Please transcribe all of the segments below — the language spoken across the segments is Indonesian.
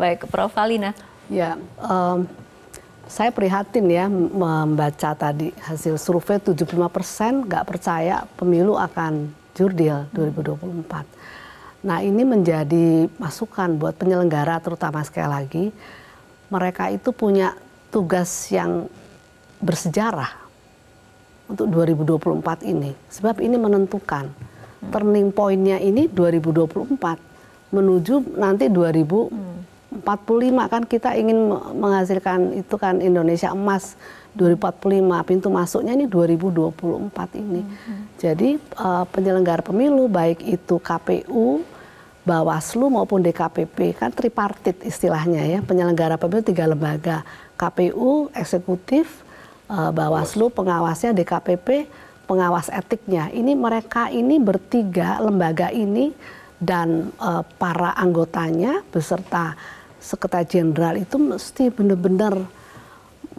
Baik, Prof. Valina. Ya, um, saya prihatin ya membaca tadi hasil survei 75 persen nggak percaya pemilu akan jurdil 2024. Nah ini menjadi masukan buat penyelenggara terutama sekali lagi mereka itu punya tugas yang bersejarah untuk 2024 ini sebab ini menentukan turning pointnya ini 2024 menuju nanti 2000 45 kan kita ingin menghasilkan itu kan Indonesia emas 2045 pintu masuknya ini 2024 ini. Mm -hmm. Jadi uh, penyelenggara pemilu baik itu KPU, Bawaslu maupun DKPP kan tripartit istilahnya ya penyelenggara pemilu tiga lembaga KPU eksekutif, uh, Bawaslu pengawasnya DKPP pengawas etiknya. Ini mereka ini bertiga lembaga ini dan uh, para anggotanya beserta sekretaris jenderal itu mesti benar-benar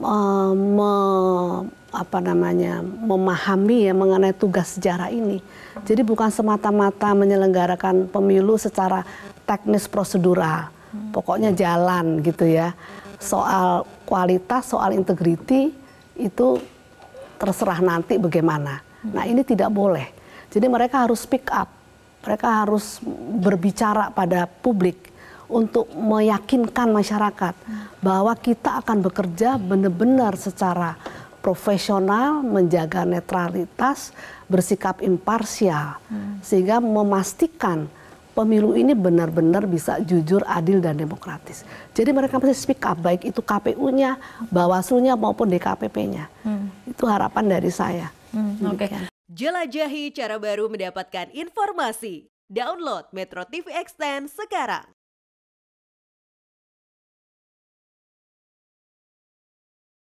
uh, apa namanya memahami ya mengenai tugas sejarah ini. Jadi bukan semata-mata menyelenggarakan pemilu secara teknis prosedural. Pokoknya jalan gitu ya. Soal kualitas, soal integriti itu terserah nanti bagaimana. Nah, ini tidak boleh. Jadi mereka harus speak up. Mereka harus berbicara pada publik untuk meyakinkan masyarakat bahwa kita akan bekerja benar-benar secara profesional, menjaga netralitas, bersikap imparsial, sehingga memastikan pemilu ini benar-benar bisa jujur, adil, dan demokratis. Jadi mereka pasti speak up, baik itu KPU-nya, Bawaslu-nya, maupun DKPP-nya. Hmm. Itu harapan dari saya. Hmm, Oke. Okay. Jelajahi cara baru mendapatkan informasi. Download Metro TV Extend sekarang.